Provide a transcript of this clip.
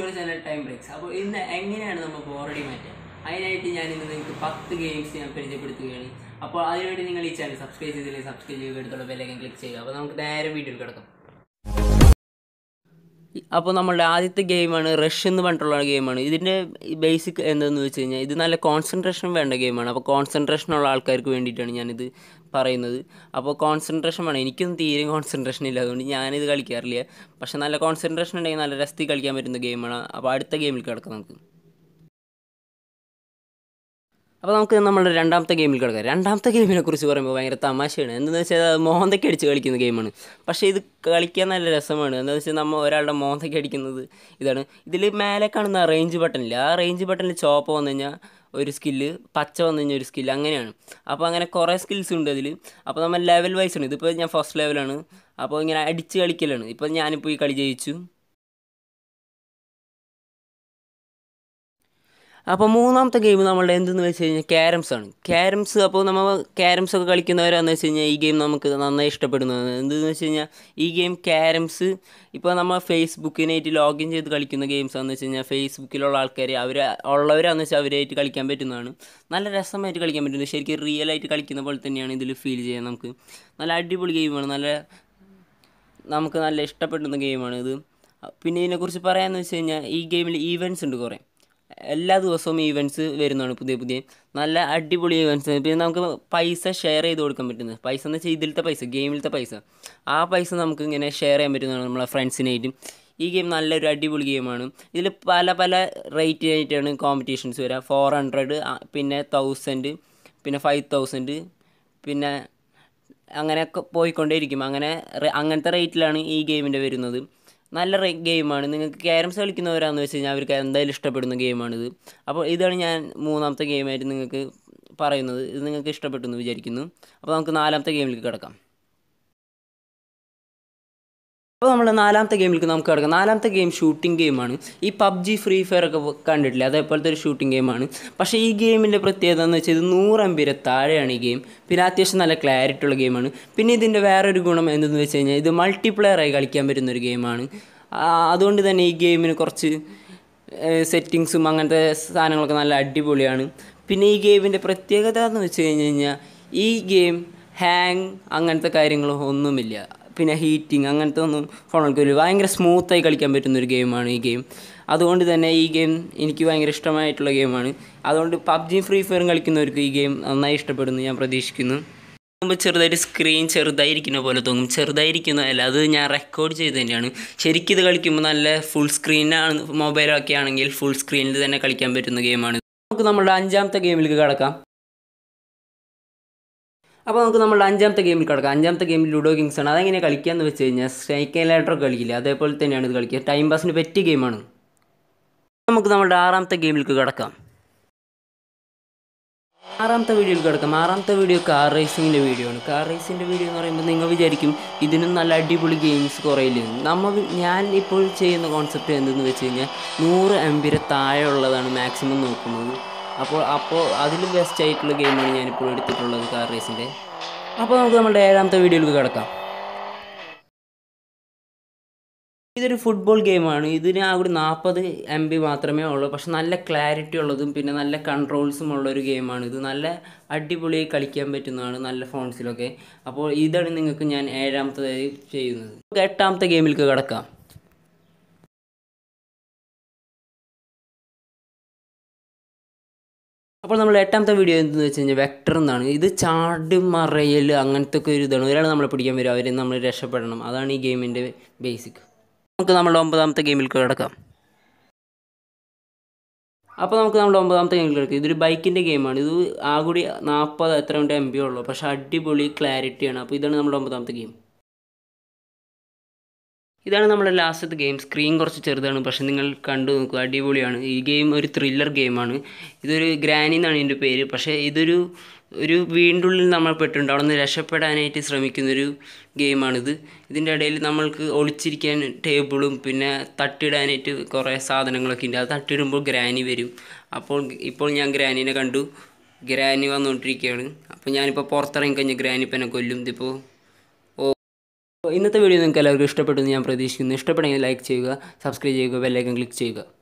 your channel time breaks അപ്പോൾ ഇന്ന് എങ്ങനെയാണ് നമ്മൾ ഓൾറെഡി മാറ്റുക അതിനായിട്ട് ഞാൻ ഇന്ന് നിങ്ങൾക്ക് പത്ത് ഗെയിംസ് ഞാൻ പരിചയപ്പെടുത്തുകയാണ് അപ്പോൾ അതിനുവേണ്ടി നിങ്ങൾ ഈ ചാനൽ സബ്സ്ക്രൈബ് ചെയ്തില്ലെങ്കിൽ സബ്സ്ക്രൈബ് ചെയ്യുക എടുത്തുള്ള ബെല്ലൈക്കൻ ക്ലിക്ക് ചെയ്യുക അപ്പോൾ നമുക്ക് നേരെ വീഡിയോ കിടക്കാം അപ്പോൾ നമ്മളുടെ ആദ്യത്തെ ഗെയിമാണ് റഷ് എന്ന് പറഞ്ഞിട്ടുള്ള ഗെയിമാണ് ഇതിൻ്റെ ബേസിക് എന്തെന്ന് വെച്ച് കഴിഞ്ഞാൽ ഇത് നല്ല കോൺസെൻട്രേഷൻ വേണ്ട ഗെയിമാണ് അപ്പോൾ കോൺസെൻട്രേഷൻ ഉള്ള ആൾക്കാർക്ക് വേണ്ടിയിട്ടാണ് ഞാനിത് പറയുന്നത് അപ്പോൾ കോൺസെൻട്രേഷൻ വേണം എനിക്കൊന്നും തീരെ കോൺസെൻട്രേഷൻ ഇല്ല അതുകൊണ്ട് ഞാനിത് കളിക്കാറില്ല പക്ഷേ നല്ല കോൺസെൻട്രേഷൻ ഉണ്ടെങ്കിൽ നല്ല രസത്തിൽ കളിക്കാൻ പറ്റുന്ന ഗെയിമാണ് അപ്പോൾ അടുത്ത ഗെയിമിൽ കിടക്കാം നമുക്ക് അപ്പോൾ നമുക്ക് നമ്മുടെ രണ്ടാമത്തെ ഗെയിമിൽ കിടക്കാം രണ്ടാമത്തെ ഗെയിമിനെ കുറിച്ച് പറയുമ്പോൾ ഭയങ്കര തമാശയാണ് എന്താണെന്ന് വെച്ചാൽ മോന്തയ്ക്ക് അടിച്ച് കളിക്കുന്ന ഗെയിമാണ് പക്ഷേ ഇത് കളിക്കാൻ നല്ല രസമാണ് എന്താണെന്ന് വെച്ചാൽ നമ്മൾ ഒരാളുടെ മോന്തയ്ക്ക് അടിക്കുന്നത് ഇതാണ് ഇതിൽ മേലെ കാണുന്ന റേഞ്ച് ബട്ടണില്ല ആ റേഞ്ച് ബട്ടണിൽ ചോപ്പ് വന്നു കഴിഞ്ഞാൽ ഒരു സ്കില്ല് പച്ച വന്നു കഴിഞ്ഞാൽ ഒരു സ്കില്ല് അങ്ങനെയാണ് അപ്പോൾ അങ്ങനെ കുറേ സ്കിൽസ് ഉണ്ട് അതിൽ അപ്പോൾ നമ്മൾ ലെവൽ വൈസ് ആണ് ഇതിപ്പോൾ ഞാൻ ഫസ്റ്റ് ലെവലാണ് അപ്പോൾ ഇങ്ങനെ അടിച്ച് കളിക്കലാണ് ഇപ്പോൾ ഞാനിപ്പോൾ ഈ കളി ജയിച്ചു അപ്പോൾ മൂന്നാമത്തെ ഗെയിം നമ്മളുടെ എന്തെന്ന് വെച്ച് കഴിഞ്ഞാൽ ക്യാരംസ് ആണ് ക്യാരംസ് അപ്പോൾ നമ്മൾ ക്യാരംസ് ഒക്കെ കളിക്കുന്നവരാന്ന് വെച്ച് കഴിഞ്ഞാൽ ഈ ഗെയിം നമുക്ക് നന്നായി ഇഷ്ടപ്പെടുന്നതാണ് എന്തെന്ന് വെച്ച് കഴിഞ്ഞാൽ ഈ ഗെയിം ക്യാരംസ് ഇപ്പോൾ നമ്മൾ ഫേസ്ബുക്കിനായിട്ട് ലോഗിൻ ചെയ്ത് കളിക്കുന്ന ഗെയിംസ് ആണെന്ന് വെച്ച് കഴിഞ്ഞാൽ ഫേസ്ബുക്കിലുള്ള ആൾക്കാർ അവർ ഉള്ളവരാണെന്ന് വെച്ചാൽ അവരായിട്ട് കളിക്കാൻ പറ്റുന്നതാണ് നല്ല രസമായിട്ട് കളിക്കാൻ പറ്റുന്നത് ശരിക്കും റിയൽ ആയിട്ട് കളിക്കുന്ന പോലെ തന്നെയാണ് ഇതിൽ ഫീൽ ചെയ്യാൻ നമുക്ക് നല്ല അടിപൊളി ഗെയിമാണ് നല്ല നമുക്ക് നല്ല ഇഷ്ടപ്പെടുന്ന ഗെയിമാണ് ഇത് പിന്നെ ഇതിനെക്കുറിച്ച് പറയാമെന്ന് വെച്ച് കഴിഞ്ഞാൽ ഈ ഗെയിമിൽ ഈവൻസ് ഉണ്ട് കുറേ എല്ലാ ദിവസവും ഈവൻറ്റ്സ് വരുന്നതാണ് പുതിയ പുതിയ നല്ല അടിപൊളി ഈവൻറ്റ്സ് പിന്നെ നമുക്ക് പൈസ ഷെയർ ചെയ്ത് കൊടുക്കാൻ പറ്റുന്നത് പൈസ എന്ന് വെച്ചാൽ ഇതിലത്തെ പൈസ ഗെയിമിലത്തെ പൈസ ആ പൈസ നമുക്ക് ഇങ്ങനെ ഷെയർ ചെയ്യാൻ പറ്റുന്നതാണ് നമ്മളെ ഫ്രണ്ട്സിനായിട്ടും ഈ ഗെയിം നല്ലൊരു അടിപൊളി ഗെയിമാണ് ഇതിൽ പല പല റേറ്റ് ആയിട്ടാണ് കോമ്പറ്റീഷൻസ് വരിക ഫോർ ഹൺഡ്രഡ് പിന്നെ തൗസൻഡ് പിന്നെ ഫൈവ് തൗസൻഡ് പിന്നെ അങ്ങനെ പോയിക്കൊണ്ടേയിരിക്കും അങ്ങനെ അങ്ങനത്തെ റേറ്റിലാണ് ഈ ഗെയിമിൻ്റെ വരുന്നത് നല്ല ഗെയിമാണ് നിങ്ങൾക്ക് ക്യാരംസ് കളിക്കുന്നവരാന്ന് വെച്ച് കഴിഞ്ഞാൽ അവർക്ക് എന്തായാലും ഇഷ്ടപ്പെടുന്ന ഗെയിമാണിത് അപ്പോൾ ഇതാണ് ഞാൻ മൂന്നാമത്തെ ഗെയിമായിട്ട് നിങ്ങൾക്ക് പറയുന്നത് ഇത് നിങ്ങൾക്ക് ഇഷ്ടപ്പെട്ടു എന്ന് വിചാരിക്കുന്നു അപ്പോൾ നമുക്ക് നാലാമത്തെ ഗെയിമിലേക്ക് കിടക്കാം അപ്പോൾ നമ്മൾ നാലാമത്തെ ഗെയിമിലേക്ക് നമുക്ക് കിടക്കാം നാലാമത്തെ ഗെയിം ഷൂട്ടിംഗ് ഗെയിമാണ് ഈ പബ്ജി ഫ്രീ ഫയർ ഒക്കെ കണ്ടിട്ടില്ല അതേപോലത്തെ ഒരു ഷൂട്ടിംഗ് ഗെയിമാണ് പക്ഷേ ഈ ഗെയിമിൻ്റെ പ്രത്യേകത എന്ന് വെച്ചാൽ ഇത് നൂറ് എം ബിരെ താഴെയാണ് ഈ ഗെയിം പിന്നെ അത്യാവശ്യം നല്ല ക്ലാരിറ്റി ഉള്ള ഗെയിമാണ് പിന്നെ ഇതിൻ്റെ വേറൊരു ഗുണം എന്തെന്ന് വെച്ച് കഴിഞ്ഞാൽ ഇത് മൾട്ടിപ്ലെയറായി കളിക്കാൻ പറ്റുന്ന ഒരു ഗെയിമാണ് അതുകൊണ്ട് തന്നെ ഈ ഗെയിമിന് കുറച്ച് സെറ്റിങ്സും അങ്ങനത്തെ സാധനങ്ങളൊക്കെ നല്ല അടിപൊളിയാണ് പിന്നെ ഈ ഗെയിമിൻ്റെ പ്രത്യേകത എന്ന് വെച്ച് കഴിഞ്ഞ് കഴിഞ്ഞാൽ ഈ ഗെയിം ഹാങ് അങ്ങനത്തെ കാര്യങ്ങളൊന്നുമില്ല പിന്നെ ഹീറ്റിംഗ് അങ്ങനത്തെ ഒന്നും ഫോണിലേക്ക് വരില്ല ഭയങ്കര സ്മൂത്തായി കളിക്കാൻ പറ്റുന്ന ഒരു ഗെയിമാണ് ഈ ഗെയിം അതുകൊണ്ട് തന്നെ ഈ ഗെയിം എനിക്ക് ഭയങ്കര ഇഷ്ടമായിട്ടുള്ള ഗെയിമാണ് അതുകൊണ്ട് പബ്ജി ഫ്രീ ഫയറും കളിക്കുന്നവർക്ക് ഈ ഗെയിം നന്നായി ഇഷ്ടപ്പെടുന്നു ഞാൻ പ്രതീക്ഷിക്കുന്നു ചെറുതായിട്ട് സ്ക്രീൻ ചെറുതായിരിക്കുന്ന പോലെ തോന്നും അല്ല അത് ഞാൻ റെക്കോർഡ് ചെയ്ത് തന്നെയാണ് ശരിക്കും ഇത് കളിക്കുമ്പോൾ നല്ല ഫുൾ സ്ക്രീനാണ് മൊബൈലൊക്കെ ആണെങ്കിൽ ഫുൾ സ്ക്രീനിൽ തന്നെ കളിക്കാൻ പറ്റുന്ന ഗെയിമാണ് നമുക്ക് നമ്മുടെ അഞ്ചാമത്തെ ഗെയിമിലേക്ക് കടക്കാം അപ്പോൾ നമുക്ക് നമ്മൾ അഞ്ചാമത്തെ ഗെയിമിൽ കിടക്കാം അഞ്ചാമത്തെ ഗെയിമിൽ ലുഡോ കിങ്സ് ആണ് അതെങ്ങനെ കളിക്കുക എന്ന് വെച്ച് കഴിഞ്ഞാൽ സ്ട്രൈക്ക് ആൻഡ് കളിക്കില്ല അതേപോലെ തന്നെയാണ് ഇത് കളിക്കുക ടൈം പാസിന് പറ്റിയ ഗെയിമാണ് നമുക്ക് നമ്മുടെ ആറാമത്തെ ഗെയിമിലേക്ക് കിടക്കാം ആറാമത്തെ വീഡിയോയിൽ കിടക്കാം ആറാമത്തെ വീഡിയോ കാർ റേസിങ്ങിൻ്റെ വീഡിയോ ആണ് കാർ റേസിൻ്റെ വീഡിയോ എന്ന് പറയുമ്പോൾ നിങ്ങൾ വിചാരിക്കും ഇതിനും നല്ല അടിപൊളി ഗെയിംസ് കുറയില്ലേ നമ്മൾ ഞാൻ ഇപ്പോൾ ചെയ്യുന്ന കോൺസെപ്റ്റ് എന്തെന്ന് വെച്ച് കഴിഞ്ഞാൽ നൂറ് എം ബിയുടെ താഴെ ഉള്ളതാണ് മാക്സിമം നോക്കുന്നത് അപ്പോൾ അപ്പോൾ അതിൽ ബെസ്റ്റ് ആയിട്ടുള്ള ഗെയിമാണ് ഞാനിപ്പോൾ എടുത്തിട്ടുള്ളത് കാർ റേസിൻ്റെ അപ്പോൾ നമുക്ക് നമ്മുടെ ഏഴാമത്തെ വീഡിയോയിലേക്ക് കിടക്കാം ഇതൊരു ഫുട്ബോൾ ഗെയിമാണ് ഇതിന് ആ ഒരു നാൽപ്പത് എം ബി മാത്രമേ ഉള്ളൂ പക്ഷെ നല്ല ക്ലാരിറ്റി ഉള്ളതും പിന്നെ നല്ല കൺട്രോൾസും ഉള്ള ഒരു ഗെയിമാണ് ഇത് നല്ല അടിപൊളി കളിക്കാൻ പറ്റുന്നതാണ് നല്ല ഫോൺസിലൊക്കെ അപ്പോൾ ഇതാണ് നിങ്ങൾക്ക് ഞാൻ ഏഴാമത്തേത് ചെയ്യുന്നത് എട്ടാമത്തെ ഗെയിമിലേക്ക് കിടക്കാം അപ്പോൾ നമ്മൾ എട്ടാമത്തെ വീഡിയോ എന്തെന്ന് വെച്ച് കഴിഞ്ഞാൽ വെക്ടർ എന്നാണ് ഇത് ചാട് മറയൽ അങ്ങനത്തെ ഒക്കെ ഒരു ഇതാണ് ഒരാൾ നമ്മളെ പിടിക്കാൻ വരും അവരെ നമ്മൾ രക്ഷപ്പെടണം അതാണ് ഈ ഗെയിമിൻ്റെ ബേസിക് നമുക്ക് നമ്മുടെ ഒമ്പതാമത്തെ ഗെയിമിൽ കിടക്കാം അപ്പോൾ നമുക്ക് നമ്മുടെ ഒമ്പതാമത്തെ ഗെയിമിൽ കിടക്കാം ഇതൊരു ബൈക്കിൻ്റെ ഗെയിമാണ് ഇത് ആകൂടി നാൽപ്പത് എത്ര ഉണ്ട് എം ബി ഉള്ളൂ പക്ഷേ അടിപൊളി ക്ലാരിറ്റിയാണ് അപ്പോൾ ഇതാണ് നമ്മുടെ ഒമ്പതാമത്തെ ഗെയിം ഇതാണ് നമ്മുടെ ലാസ്റ്റത്തെ ഗെയിം സ്ക്രീൻ കുറച്ച് ചെറുതാണ് പക്ഷേ നിങ്ങൾ കണ്ടു നോക്കുക അടിപൊളിയാണ് ഈ ഗെയിം ഒരു ത്രില്ലർ ഗെയിമാണ് ഇതൊരു ഗ്രാനി എന്നാണ് ഇതിൻ്റെ പേര് പക്ഷേ ഇതൊരു ഒരു വീണ്ടുള്ളിൽ നമ്മൾ പെട്ടുണ്ട് അവിടെ നിന്ന് രക്ഷപ്പെടാനായിട്ട് ശ്രമിക്കുന്നൊരു ഗെയിമാണിത് ഇതിൻ്റെ ഇടയിൽ നമ്മൾക്ക് ഒളിച്ചിരിക്കാൻ ടേബിളും പിന്നെ തട്ടിടാനായിട്ട് കുറേ സാധനങ്ങളൊക്കെ ഉണ്ട് അത് തട്ടിടുമ്പോൾ ഗ്രാനി വരും അപ്പോൾ ഇപ്പോൾ ഞാൻ ഗ്രാനിനെ കണ്ടു ഗ്രാനി വന്നുകൊണ്ടിരിക്കുകയാണ് അപ്പോൾ ഞാനിപ്പോൾ പുറത്തിറങ്ങി കഴിഞ്ഞാൽ ഗ്രാനി പെന്നെ കൊല്ലും ഇതിപ്പോൾ ഇന്നത്തെ വീഡിയോ നിങ്ങൾക്ക് എല്ലാവർക്കും ഇഷ്ടപ്പെട്ടു എന്ന് ഞാൻ പ്രതീക്ഷിക്കുന്നു ഇഷ്ടപ്പെടുമെങ്കിൽ ലൈക്ക് ചെയ്യുക സബ്സ്ക്രൈബ് ചെയ്യുക ബെല്ലൈക്കൻ ക്ലിക്ക് ചെയ്യുക